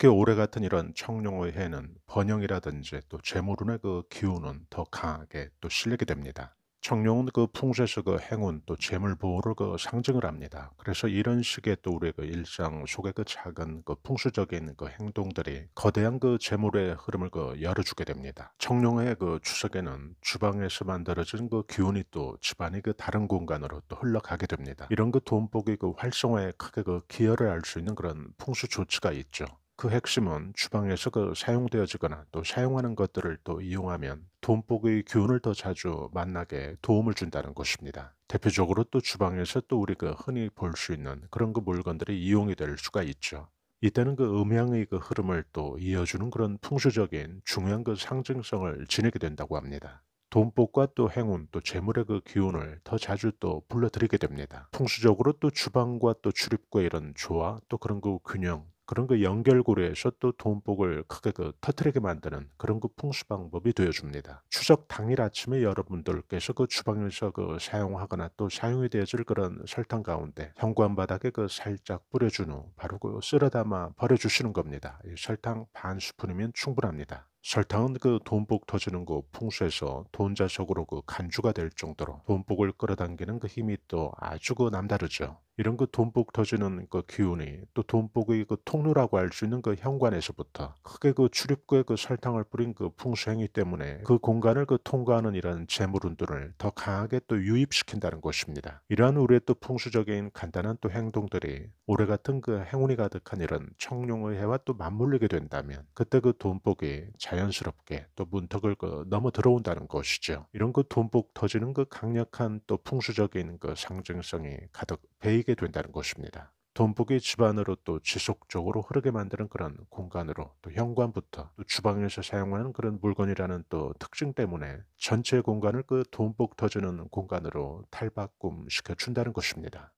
특히 올해 같은 이런 청룡의 해는 번영이라든지 또 재물운의 그 기운은 더 강하게 또 실리게 됩니다. 청룡은 그 풍수에서 그 행운 또 재물 보호를 그 상징을 합니다. 그래서 이런 식의 또우리그 일상 속의 그 작은 그 풍수적인 그 행동들이 거대한 그 재물의 흐름을 그 열어주게 됩니다. 청룡의 그 추석에는 주방에서 만들어진 그 기운이 또집안의그 다른 공간으로 또 흘러가게 됩니다. 이런 그 돈복이 그 활성화에 크게 그 기여를 할 수 있는 그런 풍수 조치가 있죠. 그 핵심은 주방에서 그 사용되어지거나 또 사용하는 것들을 또 이용하면 돈복의 교훈을 더 자주 만나게 도움을 준다는 것입니다. 대표적으로 또 주방에서 또 우리가 그 흔히 볼 수 있는 그런 그 물건들이 이용이 될 수가 있죠. 이때는 그 음향의 그 흐름을 또 이어주는 그런 풍수적인 중요한 그 상징성을 지니게 된다고 합니다. 돈복과 또 행운 또 재물의 그 기운을 더 자주 또 불러들이게 됩니다. 풍수적으로 또 주방과 또출입구의 이런 조화 또 그런 그 균형 그런 그 연결고리에서 또 돈복을 크게 그 터트리게 만드는 그런 그 풍수 방법이 되어줍니다. 추석 당일 아침에 여러분들께서 그 주방에서 그 사용하거나 또 사용이 되어질 그런 설탕 가운데 현관 바닥에 그 살짝 뿌려준 후 바로 그 쓸어 담아 버려주시는 겁니다. 설탕 반 스푼이면 충분합니다. 설탕은 그 돈복 터지는 그 풍수에서 돈자석으로 그 간주가 될 정도로 돈복을 끌어당기는 그 힘이 또 아주 그 남다르죠. 이런 그 돈복 터지는 그 기운이 또 돈복의 그 통로라고 할 수 있는 그 현관에서부터 크게 그 출입구에 그 설탕을 뿌린 그 풍수행위 때문에 그 공간을 그 통과하는 이런 재물운들을 더 강하게 또 유입시킨다는 것입니다. 이러한 우리의 또 풍수적인 간단한 또 행동들이 올해 같은 그 행운이 가득한 이런 청룡의 해와 또 맞물리게 된다면 그때 그 돈복이 자연스럽게 또 문턱을 그 넘어 들어온다는 것이죠. 이런 그 돈복 터지는 그 강력한 또 풍수적인 그 상징성이 가득 배이 지치게 된다는 것입니다. 돈복이 집안으로 또 지속적으로 흐르게 만드는 그런 공간으로 또 현관부터 또 주방에서 사용하는 그런 물건이라는 또 특징 때문에 전체 공간을 그 돈복 터지는 공간으로 탈바꿈 시켜준다는 것입니다.